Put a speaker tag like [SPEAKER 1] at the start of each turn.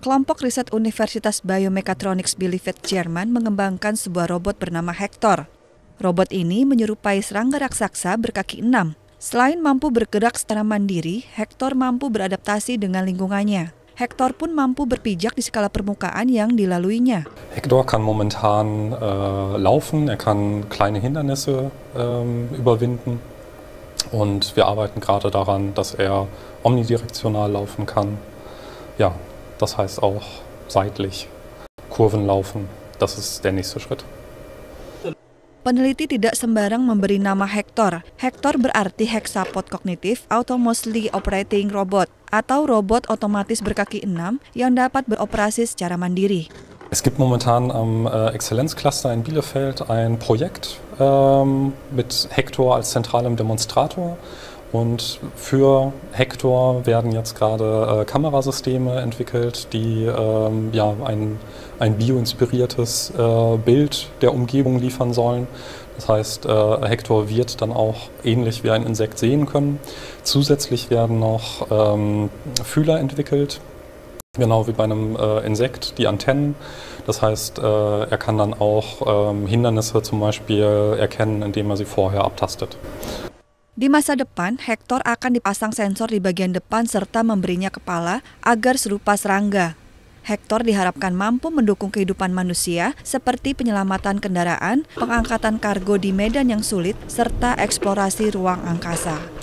[SPEAKER 1] Kelompok riset Universitas Biomechatronics Bielefeld Jerman mengembangkan sebuah robot bernama Hector. Robot ini menyerupai serangga raksasa berkaki enam. Selain mampu bergerak secara mandiri, Hector mampu beradaptasi dengan lingkungannya. Hector pun mampu berpijak di skala permukaan yang dilaluinya.
[SPEAKER 2] Hector kann momentan uh, laufen, er kann kleine Hindernisse um, überwinden und wir arbeiten gerade daran, dass er omnidirektional laufen kann. Ja, Das heißt auch seitlich Kurven laufen. Das ist der nächste Schritt.
[SPEAKER 1] Peneliti tidak sembarang memberi nama Hector. Hector berarti hexapod kognitif automousely operating robot atau robot otomatis berkaki enam yang dapat beroperasi secara mandiri.
[SPEAKER 2] Es gibt momentan am äh, Exzellenzcluster in Bielefeld ein Projekt ähm, mit Hector als zentralem Demonstrator und für Hector werden jetzt gerade äh, Kamerasysteme entwickelt, die ähm, ja, ein, ein bioinspiriertes äh, Bild der Umgebung liefern sollen. Das heißt, äh, Hector wird dann auch ähnlich wie ein Insekt sehen können. Zusätzlich werden noch ähm, Fühler entwickelt, genau wie bei einem äh, Insekt, die Antennen. Das heißt, äh, er kann dann auch ähm, Hindernisse zum Beispiel erkennen, indem er sie vorher abtastet.
[SPEAKER 1] Di masa depan, Hector akan dipasang sensor di bagian depan serta memberinya kepala agar serupa serangga. Hector diharapkan mampu mendukung kehidupan manusia seperti penyelamatan kendaraan, pengangkatan kargo di medan yang sulit, serta eksplorasi ruang angkasa.